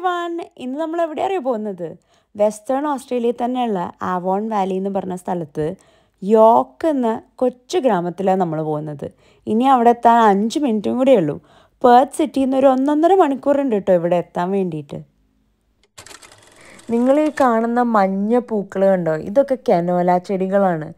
everyone ഇന്ന് നമ്മൾ എവിടെ അറിയാൻ പോകുന്നത് വെസ്റ്റേൺ ഓസ്ട്രേലിയയിൽ തന്നെയുള്ള ആവോൺ വാലി എന്ന് പറഞ്ഞ സ്ഥലത്ത് യോക്ക് എന്ന കൊച്ചു ഗ്രാമത്തിലാണ് നമ്മൾ പോകുന്നത് ഇനി അവിടെ എത്താൻ അഞ്ച് മിനിറ്റും കൂടെ ഉള്ളൂ പേർത്ത് സിറ്റിയിൽ നിന്ന് ഒരു ഒന്നൊന്നര മണിക്കൂറുണ്ട് കേട്ടോ ഇവിടെ എത്താൻ വേണ്ടിയിട്ട് നിങ്ങൾ ഈ കാണുന്ന മഞ്ഞ പൂക്കൾ കണ്ടോ ഇതൊക്കെ കനോല ചെടികളാണ്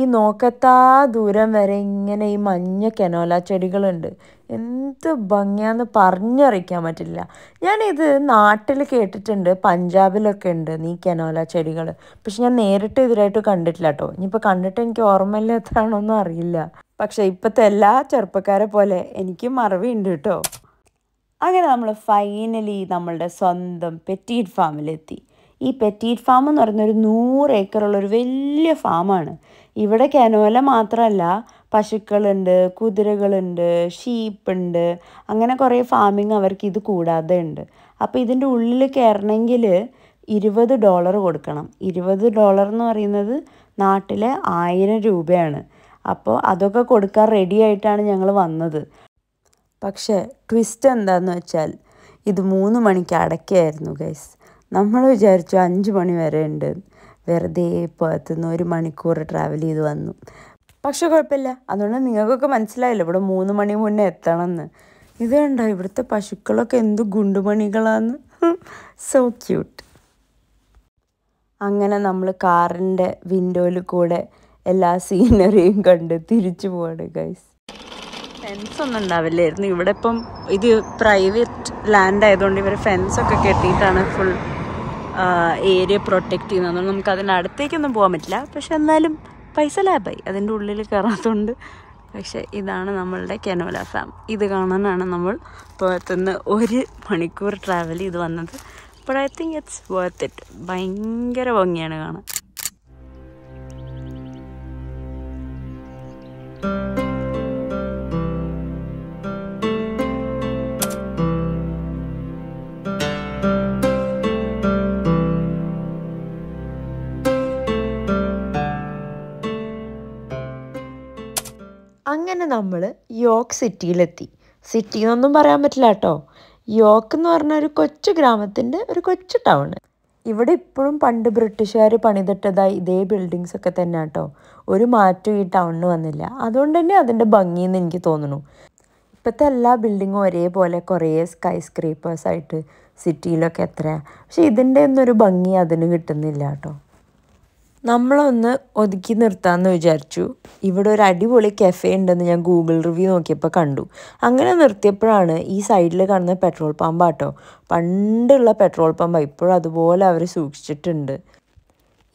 ഈ നോക്കത്താ ദൂരം വരെ ഇങ്ങനെ ഈ മഞ്ഞ കനോല ചെടികളുണ്ട് എന്ത് ഭംഗിയാന്ന് പറഞ്ഞറിയിക്കാൻ പറ്റില്ല ഞാനിത് നാട്ടിൽ കേട്ടിട്ടുണ്ട് പഞ്ചാബിലൊക്കെ ഉണ്ട് നീ കനോല ചെടികൾ പക്ഷെ ഞാൻ നേരിട്ട് ഇതിലായിട്ട് കണ്ടിട്ടില്ല കേട്ടോ ഇനിയിപ്പോൾ കണ്ടിട്ട് എനിക്ക് ഓർമ്മയില്ല എത്രയാണോന്നും അറിയില്ല പക്ഷെ ഇപ്പോഴത്തെ എല്ലാ ചെറുപ്പക്കാരെ പോലെ എനിക്കും മറവിയുണ്ട് കേട്ടോ അങ്ങനെ നമ്മൾ ഫൈനലി നമ്മളുടെ സ്വന്തം പെറ്റീറ്റ് ഫാമിലെത്തി ഈ പെറ്റീറ്റ് ഫാം എന്ന് പറയുന്ന ഒരു നൂറ് ഏക്കറുള്ള ഒരു വലിയ ഫാമാണ് ഇവിടെ കനോല മാത്രമല്ല പശുക്കളുണ്ട് കുതിരകളുണ്ട് ഷീപ്പുണ്ട് അങ്ങനെ കുറേ ഫാമിങ് അവർക്ക് ഇത് കൂടാതെ ഉണ്ട് അപ്പോൾ ഇതിൻ്റെ ഉള്ളിൽ കയറണമെങ്കിൽ ഇരുപത് ഡോളർ കൊടുക്കണം ഇരുപത് ഡോളർ എന്ന് പറയുന്നത് നാട്ടിലെ ആയിരം രൂപയാണ് അപ്പോൾ അതൊക്കെ കൊടുക്കാൻ റെഡി ആയിട്ടാണ് ഞങ്ങൾ വന്നത് പക്ഷേ ട്വിസ്റ്റ് എന്താണെന്ന് വെച്ചാൽ ഇത് മൂന്ന് മണിക്ക് അടയ്ക്കായിരുന്നു ഗൈസ് നമ്മൾ വിചാരിച്ചു അഞ്ച് മണി വരെ ഉണ്ട് വെറുതെ പുറത്തുനിന്ന് ഒരു മണിക്കൂർ ട്രാവൽ ചെയ്ത് വന്നു പക്ഷെ കുഴപ്പമില്ല അതുകൊണ്ട് നിങ്ങൾക്കൊക്കെ മനസ്സിലായില്ല ഇവിടെ മൂന്ന് മണി മുന്നേ എത്തണമെന്ന് ഇത് കണ്ടോ ഇവിടുത്തെ പശുക്കളൊക്കെ എന്ത് ഗുണ്ടുമണികളാന്ന് സോ ക്യൂട്ട് അങ്ങനെ നമ്മൾ കാറിൻ്റെ വിൻഡോയിൽ കൂടെ എല്ലാ സീനറിയും കണ്ട് തിരിച്ചു പോവാണ് ഗൈസ് ഫെൻസ് ഒന്നും ഉണ്ടാവില്ലായിരുന്നു ഇവിടെ ഇപ്പം ഇത് പ്രൈവറ്റ് ലാൻഡ് ആയതുകൊണ്ട് ഇവർ ഫെൻസൊക്കെ കെട്ടിയിട്ടാണ് ഫുൾ ഏരിയ പ്രൊട്ടക്റ്റ് ചെയ്യുന്നതൊന്നും നമുക്ക് അതിൻ്റെ അടുത്തേക്കൊന്നും പോകാൻ പറ്റില്ല പക്ഷെ എന്നാലും പൈസ ലാഭായി അതിൻ്റെ ഉള്ളിൽ കയറാത്തതുകൊണ്ട് പക്ഷെ ഇതാണ് നമ്മളുടെ കെനോല ഫാം ഇത് കാണാനാണ് നമ്മൾ പുറത്തുനിന്ന് ഒരു മണിക്കൂർ ട്രാവൽ ചെയ്ത് വന്നത് അപ്പോൾ I think it's worth it ഭയങ്കര ഭംഗിയാണ് കാണാൻ അങ്ങനെ നമ്മൾ യോക്ക് സിറ്റിയിലെത്തി സിറ്റി എന്നൊന്നും പറയാൻ പറ്റില്ല കേട്ടോ യോക്ക് എന്ന് പറഞ്ഞ ഒരു കൊച്ചു ഗ്രാമത്തിൻ്റെ ഒരു കൊച്ചു ടൗൺ ഇവിടെ ഇപ്പോഴും പണ്ട് ബ്രിട്ടീഷുകാർ പണിതിട്ടതായി ഇതേ ബിൽഡിങ്സ് ഒക്കെ തന്നെ കേട്ടോ ഒരു മാറ്റം ഈ ടൗണിന് വന്നില്ല അതുകൊണ്ട് തന്നെ അതിൻ്റെ ഭംഗിയെന്ന് എനിക്ക് തോന്നുന്നു ഇപ്പോഴത്തെ എല്ലാ ബിൽഡിങ്ങും ഒരേപോലെ കുറേ സ്കൈ സ്ക്രീപ്പേഴ്സായിട്ട് സിറ്റിയിലൊക്കെ എത്രയാണ് പക്ഷേ ഇതിൻ്റെ ഒന്നും ഒരു ഭംഗി അതിന് കിട്ടുന്നില്ല കേട്ടോ നമ്മളൊന്ന് ഒതുക്കി നിർത്താമെന്ന് വിചാരിച്ചു ഇവിടെ ഒരു അടിപൊളി കഫേ ഉണ്ടെന്ന് ഞാൻ ഗൂഗിൾ റിവ്യൂ നോക്കിയപ്പോൾ കണ്ടു അങ്ങനെ നിർത്തിയപ്പോഴാണ് ഈ സൈഡിൽ കാണുന്ന പെട്രോൾ പമ്പാട്ടോ പണ്ടുള്ള പെട്രോൾ പമ്പ് ഇപ്പോഴും അതുപോലെ അവർ സൂക്ഷിച്ചിട്ടുണ്ട്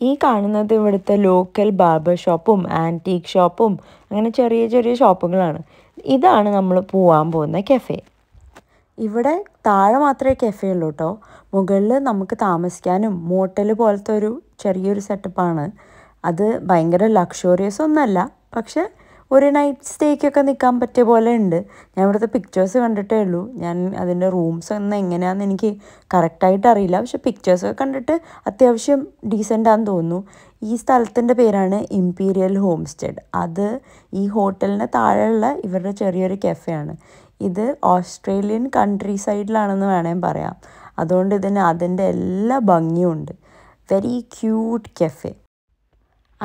ഈ കാണുന്നത് ഇവിടുത്തെ ലോക്കൽ ബാർബർ ഷോപ്പും ആൻറ്റീക്ക് ഷോപ്പും അങ്ങനെ ചെറിയ ചെറിയ ഷോപ്പുകളാണ് ഇതാണ് നമ്മൾ പോവാൻ പോകുന്ന കഫേ ഇവിടെ താഴെ മാത്രമേ കഫേ ഉള്ളൂ കേട്ടോ മുകളിൽ നമുക്ക് താമസിക്കാനും മോട്ടൽ പോലത്തെ ഒരു ചെറിയൊരു സെറ്റപ്പാണ് അത് ഭയങ്കര ലക്ഷോറിയസ് ഒന്നല്ല പക്ഷെ ഒരു നൈറ്റ് സ്റ്റേക്കൊക്കെ നിൽക്കാൻ പറ്റിയ പോലെ ഉണ്ട് ഞാൻ ഇവിടുത്തെ പിക്ചേഴ്സ് കണ്ടിട്ടേ ഉള്ളൂ ഞാൻ അതിൻ്റെ റൂംസ് ഒന്നും എങ്ങനെയാണെന്ന് എനിക്ക് കറക്റ്റായിട്ട് അറിയില്ല പക്ഷെ പിക്ചേഴ്സൊക്കെ കണ്ടിട്ട് അത്യാവശ്യം ഡീസൻ്റാന്ന് തോന്നുന്നു ഈ സ്ഥലത്തിൻ്റെ പേരാണ് ഇമ്പീരിയൽ ഹോം അത് ഈ ഹോട്ടലിന് താഴെയുള്ള ഇവരുടെ ചെറിയൊരു കെഫയാണ് ഇത് ഓസ്ട്രേലിയൻ കൺട്രി സൈഡിലാണെന്ന് വേണേൽ പറയാം അതുകൊണ്ട് ഇതിന് അതിൻ്റെ എല്ലാ ഭംഗിയും ഉണ്ട് വെരി ക്യൂട്ട് കെഫെ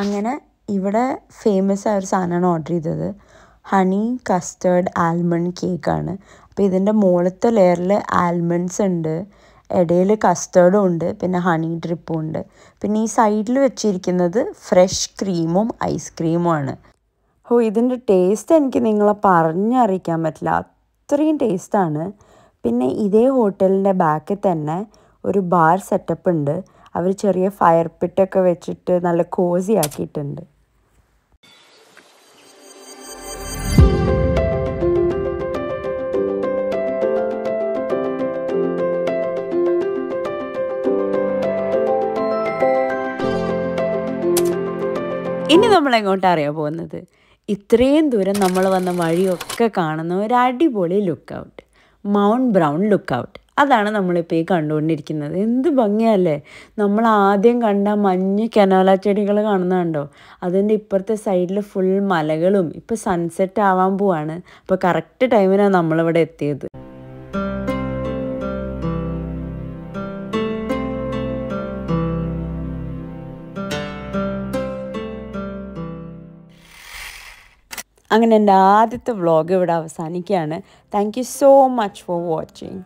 അങ്ങനെ ഇവിടെ ഫേമസ് ആയ ഒരു സാധനമാണ് ഓർഡർ ചെയ്തത് ഹണി കസ്റ്റേർഡ് ആൽമണ്ട് കേക്കാണ് അപ്പോൾ ഇതിൻ്റെ മുകളത്തെ ലെയറിൽ ആൽമണ്ട്സ് ഉണ്ട് ഇടയിൽ കസ്റ്റേർഡും ഉണ്ട് പിന്നെ ഹണി ഡ്രിപ്പും ഉണ്ട് പിന്നെ ഈ സൈഡിൽ വെച്ചിരിക്കുന്നത് ഫ്രഷ് ക്രീമും ആണ് ഓ ഇതിൻ്റെ ടേസ്റ്റ് എനിക്ക് നിങ്ങളെ പറഞ്ഞറിയിക്കാൻ പറ്റില്ല അത്രയും ടേസ്റ്റാണ് പിന്നെ ഇതേ ഹോട്ടലിൻ്റെ ബാക്കിൽ തന്നെ ഒരു ബാർ സെറ്റപ്പ് ഉണ്ട് അവർ ചെറിയ ഫയർ പിറ്റൊക്കെ വെച്ചിട്ട് നല്ല കോസി ആക്കിയിട്ടുണ്ട് ഇനി നമ്മൾ എങ്ങോട്ടാണ് അറിയാൻ പോകുന്നത് ഇത്രയും ദൂരം നമ്മൾ വന്ന വഴിയൊക്കെ കാണുന്ന ഒരു അടിപൊളി ലുക്കൗട്ട് മൗണ്ട് ബ്രൗൺ ലുക്കൗട്ട് അതാണ് നമ്മളിപ്പോൾ ഈ കണ്ടുകൊണ്ടിരിക്കുന്നത് എന്ത് ഭംഗിയല്ലേ നമ്മൾ ആദ്യം കണ്ട മഞ്ഞ് കനോല ചെടികൾ കാണുന്നുണ്ടോ അതിൻ്റെ ഇപ്പുറത്തെ സൈഡിൽ ഫുൾ മലകളും ഇപ്പോൾ സൺസെറ്റ് ആവാൻ പോവാണ് അപ്പോൾ കറക്റ്റ് ടൈമിനാണ് നമ്മളിവിടെ എത്തിയത് അങ്ങനെ എൻ്റെ ആദ്യത്തെ വ്ളോഗ് ഇവിടെ അവസാനിക്കുകയാണ് thank you so much for watching